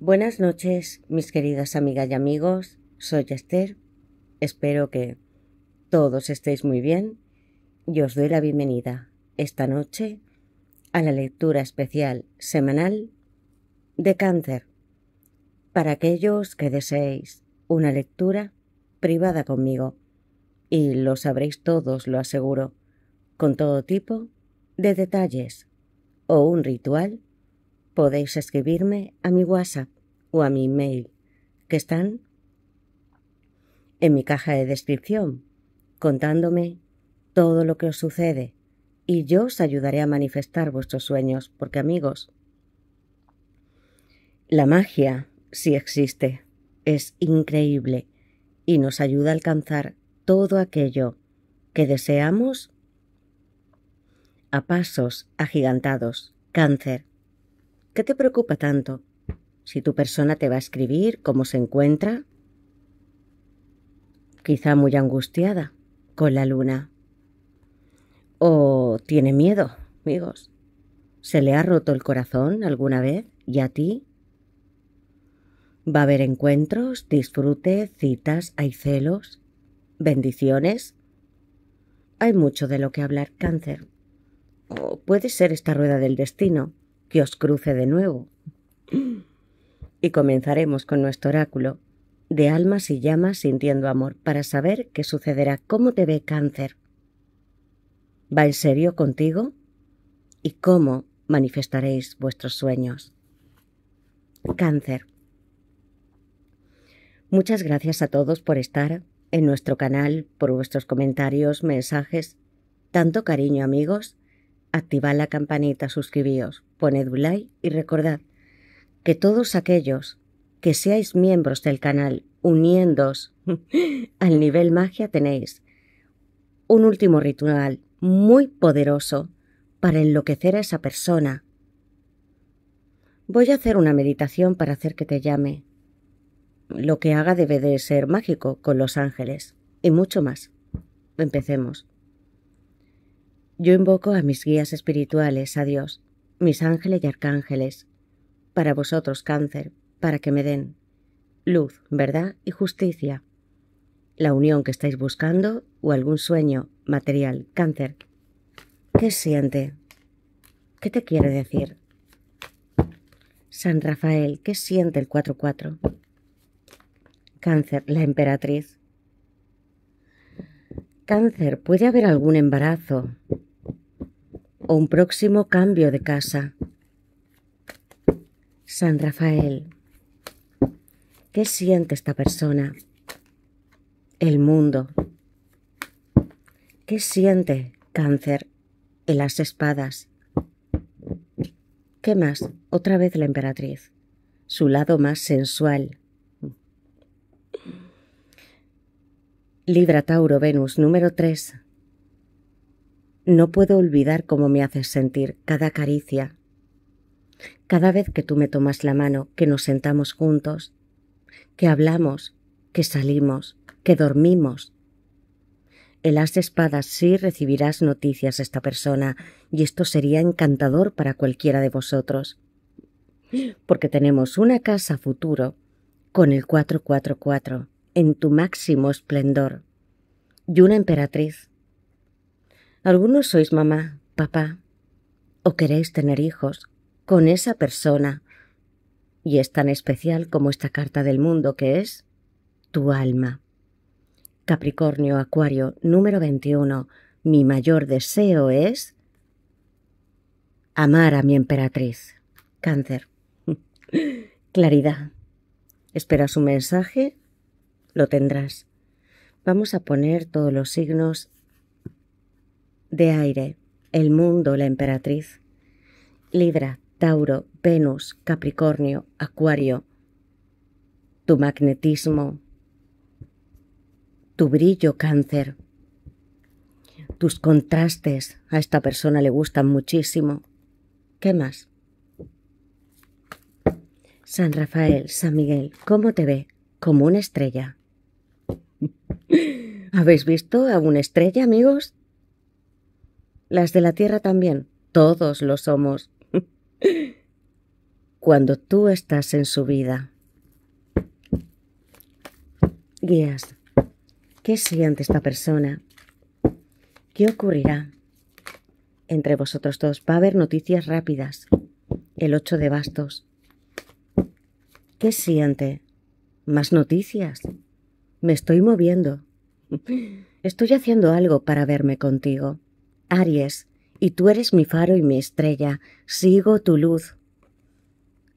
Buenas noches, mis queridas amigas y amigos. Soy Esther. Espero que todos estéis muy bien y os doy la bienvenida esta noche a la lectura especial semanal de Cáncer. Para aquellos que deseéis una lectura privada conmigo, y lo sabréis todos, lo aseguro, con todo tipo de detalles o un ritual podéis escribirme a mi WhatsApp o a mi email, que están en mi caja de descripción, contándome todo lo que os sucede y yo os ayudaré a manifestar vuestros sueños, porque amigos, la magia, si existe, es increíble y nos ayuda a alcanzar todo aquello que deseamos a pasos agigantados. Cáncer, ¿Qué te preocupa tanto? Si tu persona te va a escribir, ¿cómo se encuentra? Quizá muy angustiada con la luna. O tiene miedo, amigos. ¿Se le ha roto el corazón alguna vez? ¿Y a ti? ¿Va a haber encuentros, disfrute, citas, hay celos, bendiciones? Hay mucho de lo que hablar cáncer. O puede ser esta rueda del destino que os cruce de nuevo. Y comenzaremos con nuestro oráculo de almas y llamas sintiendo amor para saber qué sucederá, cómo te ve cáncer. ¿Va en serio contigo? ¿Y cómo manifestaréis vuestros sueños? Cáncer. Muchas gracias a todos por estar en nuestro canal, por vuestros comentarios, mensajes. Tanto cariño amigos activad la campanita, suscribíos, poned un like y recordad que todos aquellos que seáis miembros del canal uniéndoos al nivel magia tenéis un último ritual muy poderoso para enloquecer a esa persona. Voy a hacer una meditación para hacer que te llame. Lo que haga debe de ser mágico con los ángeles y mucho más. Empecemos. Yo invoco a mis guías espirituales, a Dios, mis ángeles y arcángeles, para vosotros cáncer, para que me den luz, verdad y justicia, la unión que estáis buscando o algún sueño material, cáncer. ¿Qué siente? ¿Qué te quiere decir? San Rafael, ¿qué siente el 4-4? Cáncer, la emperatriz. Cáncer, ¿puede haber algún embarazo? o un próximo cambio de casa. San Rafael. ¿Qué siente esta persona? El mundo. ¿Qué siente cáncer en las espadas? ¿Qué más? Otra vez la emperatriz. Su lado más sensual. Libra Tauro Venus número 3. No puedo olvidar cómo me haces sentir cada caricia, cada vez que tú me tomas la mano, que nos sentamos juntos, que hablamos, que salimos, que dormimos. El as de espadas sí recibirás noticias de esta persona, y esto sería encantador para cualquiera de vosotros. Porque tenemos una casa futuro con el 444 en tu máximo esplendor y una emperatriz algunos sois mamá, papá, o queréis tener hijos con esa persona, y es tan especial como esta carta del mundo que es tu alma. Capricornio Acuario número 21. Mi mayor deseo es amar a mi emperatriz. Cáncer. Claridad. Espera su mensaje, lo tendrás. Vamos a poner todos los signos de aire, el mundo, la emperatriz. Libra, Tauro, Venus, Capricornio, Acuario. Tu magnetismo, tu brillo, cáncer. Tus contrastes a esta persona le gustan muchísimo. ¿Qué más? San Rafael, San Miguel, ¿cómo te ve? Como una estrella. ¿Habéis visto a una estrella, amigos? Las de la tierra también. Todos lo somos. Cuando tú estás en su vida. Guías, ¿qué siente esta persona? ¿Qué ocurrirá? Entre vosotros dos va a haber noticias rápidas. El 8 de bastos. ¿Qué siente? Más noticias. Me estoy moviendo. Estoy haciendo algo para verme contigo. Aries, y tú eres mi faro y mi estrella, sigo tu luz.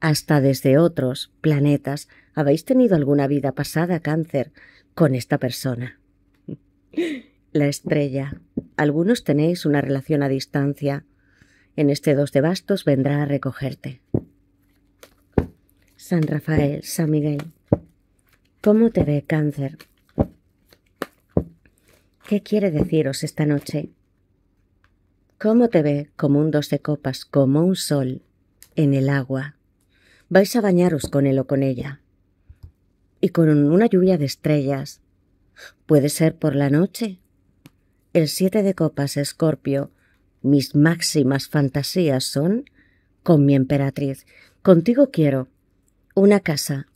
Hasta desde otros planetas habéis tenido alguna vida pasada, cáncer, con esta persona. La estrella. Algunos tenéis una relación a distancia. En este dos de bastos vendrá a recogerte. San Rafael, San Miguel. ¿Cómo te ve cáncer? ¿Qué quiere deciros esta noche? ¿Cómo te ve como un dos de copas, como un sol, en el agua? Vais a bañaros con él o con ella. Y con una lluvia de estrellas. Puede ser por la noche. El siete de copas, Escorpio, mis máximas fantasías son con mi emperatriz. Contigo quiero una casa.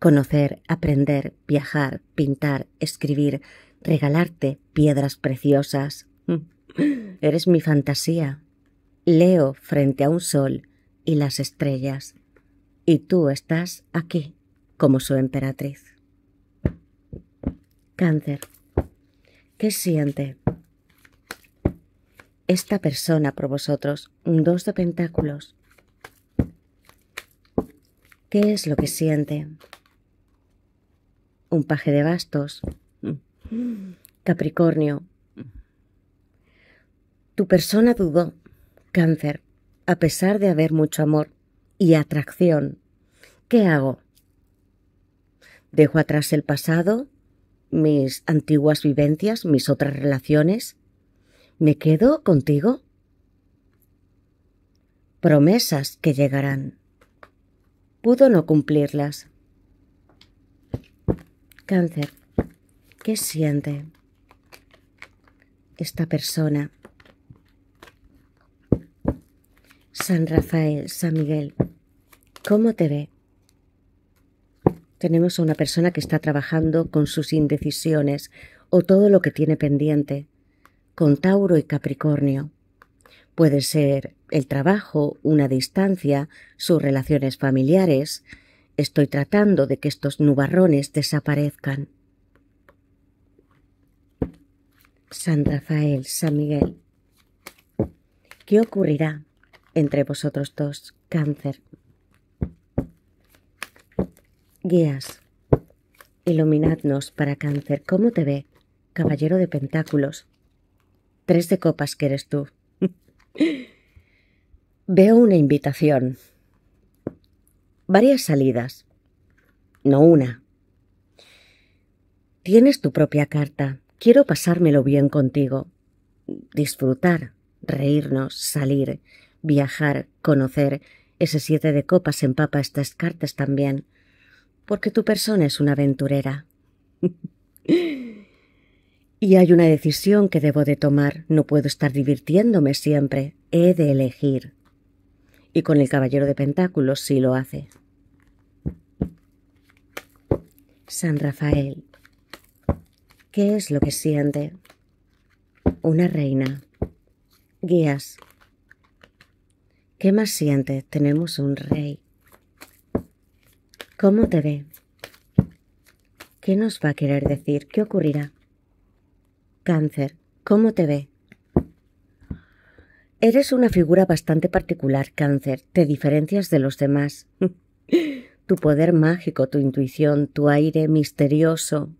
Conocer, aprender, viajar, pintar, escribir, regalarte piedras preciosas. Eres mi fantasía. Leo frente a un sol y las estrellas. Y tú estás aquí, como su emperatriz. Cáncer. ¿Qué siente? Esta persona por vosotros, dos de pentáculos. ¿Qué es lo que siente? Un paje de bastos. Capricornio, tu persona dudó, cáncer, a pesar de haber mucho amor y atracción. ¿Qué hago? ¿Dejo atrás el pasado, mis antiguas vivencias, mis otras relaciones? ¿Me quedo contigo? Promesas que llegarán. Pudo no cumplirlas. Cáncer, ¿qué siente esta persona? San Rafael, San Miguel, ¿cómo te ve? Tenemos a una persona que está trabajando con sus indecisiones o todo lo que tiene pendiente, con Tauro y Capricornio. Puede ser el trabajo, una distancia, sus relaciones familiares. Estoy tratando de que estos nubarrones desaparezcan. San Rafael, San Miguel. ¿Qué ocurrirá? entre vosotros dos, cáncer. Guías, iluminadnos para cáncer. ¿Cómo te ve, caballero de pentáculos? Tres de copas que eres tú. Veo una invitación. Varias salidas. No una. Tienes tu propia carta. Quiero pasármelo bien contigo. Disfrutar, reírnos, salir, viajar, conocer. Ese siete de copas empapa estas cartas también, porque tu persona es una aventurera. y hay una decisión que debo de tomar. No puedo estar divirtiéndome siempre. He de elegir. Y con el caballero de pentáculos sí lo hace. San Rafael. ¿Qué es lo que siente? Una reina. Guías. ¿Qué más sientes? Tenemos un rey. ¿Cómo te ve? ¿Qué nos va a querer decir? ¿Qué ocurrirá? Cáncer, ¿cómo te ve? Eres una figura bastante particular, cáncer. Te diferencias de los demás. tu poder mágico, tu intuición, tu aire misterioso.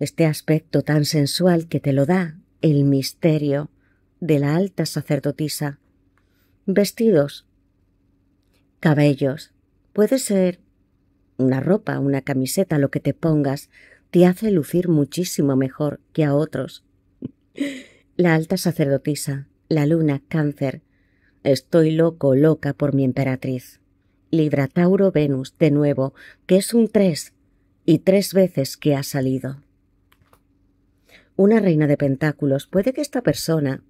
Este aspecto tan sensual que te lo da el misterio de la alta sacerdotisa. Vestidos. Cabellos. Puede ser una ropa, una camiseta, lo que te pongas, te hace lucir muchísimo mejor que a otros. La alta sacerdotisa, la luna, cáncer. Estoy loco, loca por mi emperatriz. Libra Tauro Venus, de nuevo, que es un tres, y tres veces que ha salido. Una reina de pentáculos puede que esta persona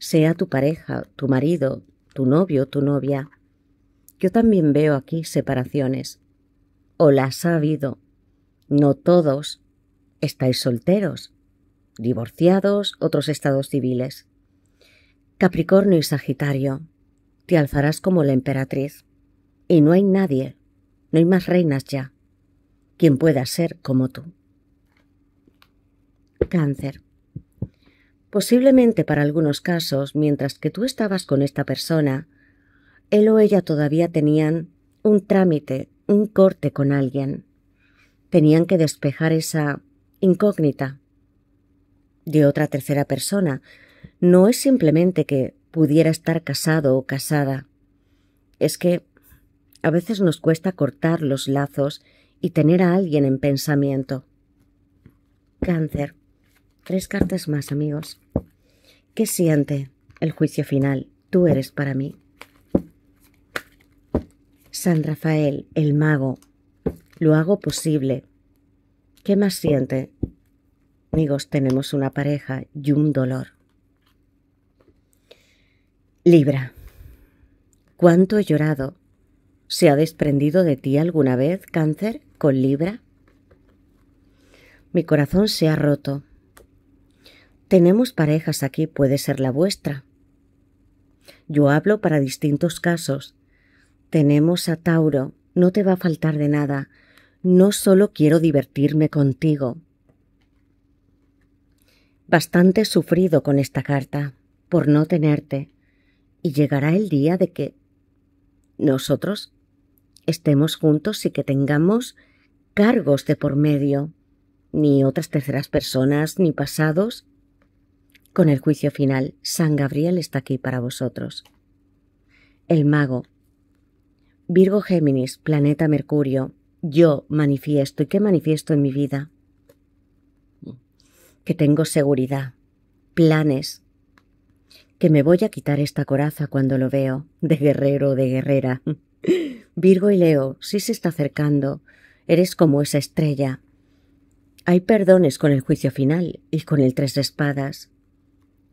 sea tu pareja, tu marido, tu novio, tu novia. Yo también veo aquí separaciones. O las ha habido. No todos estáis solteros, divorciados, otros estados civiles. Capricornio y Sagitario, te alzarás como la emperatriz. Y no hay nadie, no hay más reinas ya, quien pueda ser como tú. Cáncer. Posiblemente para algunos casos, mientras que tú estabas con esta persona, él o ella todavía tenían un trámite, un corte con alguien. Tenían que despejar esa incógnita de otra tercera persona. No es simplemente que pudiera estar casado o casada. Es que a veces nos cuesta cortar los lazos y tener a alguien en pensamiento. Cáncer tres cartas más, amigos. ¿Qué siente el juicio final? Tú eres para mí. San Rafael, el mago, lo hago posible. ¿Qué más siente? Amigos, tenemos una pareja y un dolor. Libra, ¿cuánto he llorado? ¿Se ha desprendido de ti alguna vez cáncer con Libra? Mi corazón se ha roto. Tenemos parejas aquí, puede ser la vuestra. Yo hablo para distintos casos. Tenemos a Tauro, no te va a faltar de nada. No solo quiero divertirme contigo. Bastante sufrido con esta carta, por no tenerte. Y llegará el día de que nosotros estemos juntos y que tengamos cargos de por medio, ni otras terceras personas, ni pasados, con el juicio final, San Gabriel está aquí para vosotros. El mago. Virgo Géminis, planeta Mercurio, yo manifiesto y qué manifiesto en mi vida. Que tengo seguridad, planes, que me voy a quitar esta coraza cuando lo veo, de guerrero o de guerrera. Virgo y Leo, sí se está acercando, eres como esa estrella. Hay perdones con el juicio final y con el tres de espadas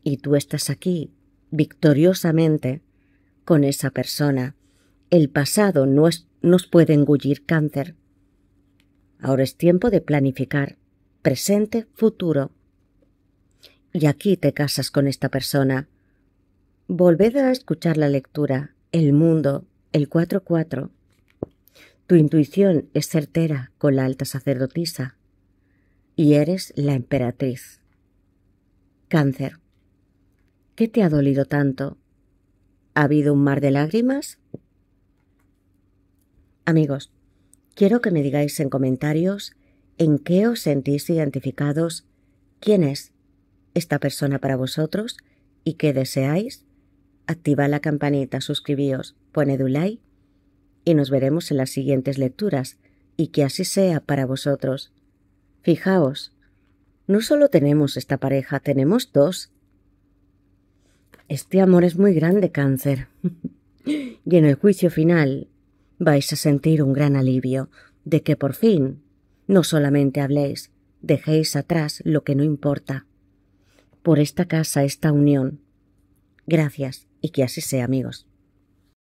y tú estás aquí victoriosamente con esa persona. El pasado no nos puede engullir cáncer. Ahora es tiempo de planificar presente, futuro. Y aquí te casas con esta persona. Volved a escuchar la lectura, el mundo, el 4-4. Tu intuición es certera con la alta sacerdotisa y eres la emperatriz. Cáncer. ¿Qué te ha dolido tanto? ¿Ha habido un mar de lágrimas? Amigos, quiero que me digáis en comentarios en qué os sentís identificados, quién es esta persona para vosotros y qué deseáis. Activa la campanita, suscribíos, poned un like y nos veremos en las siguientes lecturas y que así sea para vosotros. Fijaos, no solo tenemos esta pareja, tenemos dos. Este amor es muy grande, cáncer. y en el juicio final vais a sentir un gran alivio de que por fin no solamente habléis, dejéis atrás lo que no importa. Por esta casa, esta unión. Gracias y que así sea, amigos.